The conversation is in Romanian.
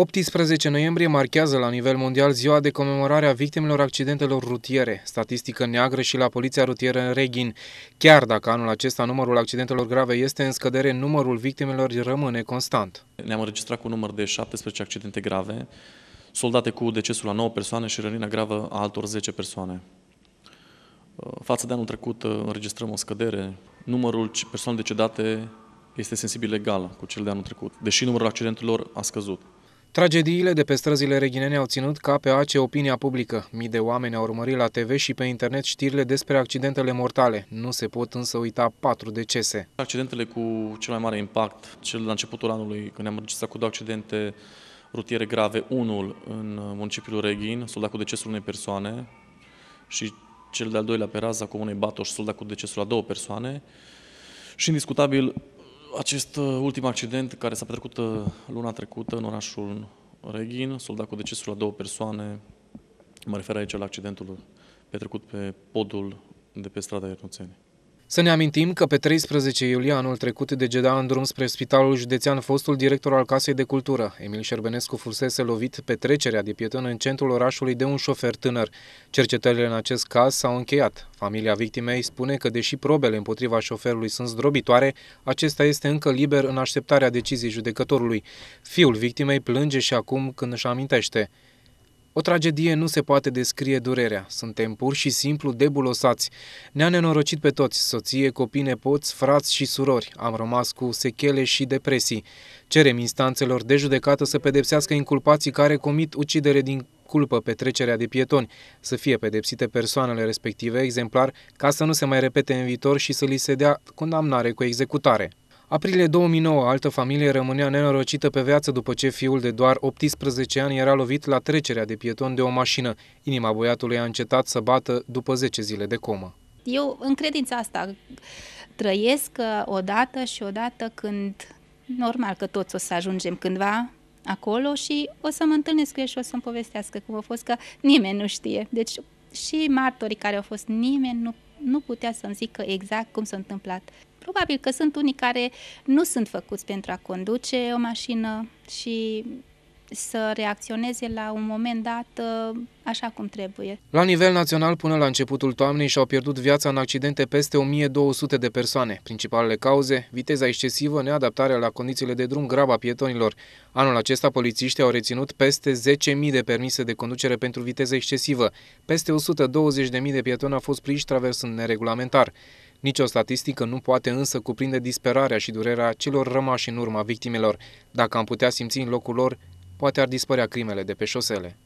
18 noiembrie marchează la nivel mondial ziua de comemorare a victimelor accidentelor rutiere, statistică neagră și la Poliția Rutieră în Reghin. Chiar dacă anul acesta numărul accidentelor grave este în scădere, numărul victimelor rămâne constant. Ne-am înregistrat cu un număr de 17 accidente grave, soldate cu decesul la 9 persoane și rănirea gravă a altor 10 persoane. Uh, față de anul trecut uh, înregistrăm o scădere. Numărul persoanelor decedate este sensibil egal cu cel de anul trecut, deși numărul accidentelor a scăzut. Tragediile de pe străzile reghinene au ținut ca pe ace opinia publică. Mii de oameni au urmărit la TV și pe internet știrile despre accidentele mortale. Nu se pot însă uita patru decese. Accidentele cu cel mai mare impact, cel la începutul anului, când am înregistrat cu două accidente rutiere grave, unul în municipiul Reghin, soldat cu decesul unei persoane și cel de-al doilea pe raza comunei Batoș, soldat cu decesul a două persoane. Și indiscutabil, acest uh, ultim accident care s-a petrecut uh, luna trecută în orașul Reghin, soldat cu decesul la două persoane, mă refer aici la accidentul petrecut pe podul de pe strada Iernuțeni. Să ne amintim că pe 13 iulie anul trecut degeda în drum spre Spitalul Județean fostul director al Casei de Cultură. Emil Șerbenescu fusese lovit pe trecerea de pieton în centrul orașului de un șofer tânăr. Cercetările în acest caz s-au încheiat. Familia victimei spune că, deși probele împotriva șoferului sunt zdrobitoare, acesta este încă liber în așteptarea deciziei judecătorului. Fiul victimei plânge și acum când își amintește. O tragedie nu se poate descrie durerea. Suntem pur și simplu debulosați. Ne-a nenorocit pe toți, soție, copii, nepoți, frați și surori. Am rămas cu sechele și depresii. Cerem instanțelor de judecată să pedepsească inculpații care comit ucidere din culpă petrecerea de pietoni, să fie pedepsite persoanele respective exemplar ca să nu se mai repete în viitor și să li se dea condamnare cu executare. Aprilie 2009, altă familie rămânea nenorocită pe viață după ce fiul de doar 18 ani era lovit la trecerea de pieton de o mașină. Inima băiatului a încetat să bată după 10 zile de comă. Eu în credința asta trăiesc uh, odată și odată când, normal că toți o să ajungem cândva acolo și o să mă întâlnesc cu el și o să-mi povestească cum a fost, că nimeni nu știe. Deci și martorii care au fost, nimeni nu nu putea să-mi zică exact cum s-a întâmplat. Probabil că sunt unii care nu sunt făcuți pentru a conduce o mașină și să reacționeze la un moment dat uh, așa cum trebuie. La nivel național, până la începutul toamnei și-au pierdut viața în accidente peste 1200 de persoane. Principalele cauze, viteza excesivă, neadaptarea la condițiile de drum, graba pietonilor. Anul acesta, polițiștii au reținut peste 10.000 de permise de conducere pentru viteză excesivă. Peste 120.000 de pietoni au fost priși traversând neregulamentar. Nici o statistică nu poate însă cuprinde disperarea și durerea celor rămași în urma victimelor. Dacă am putea simți în locul lor, Poate ar dispărea crimele de pe șosele.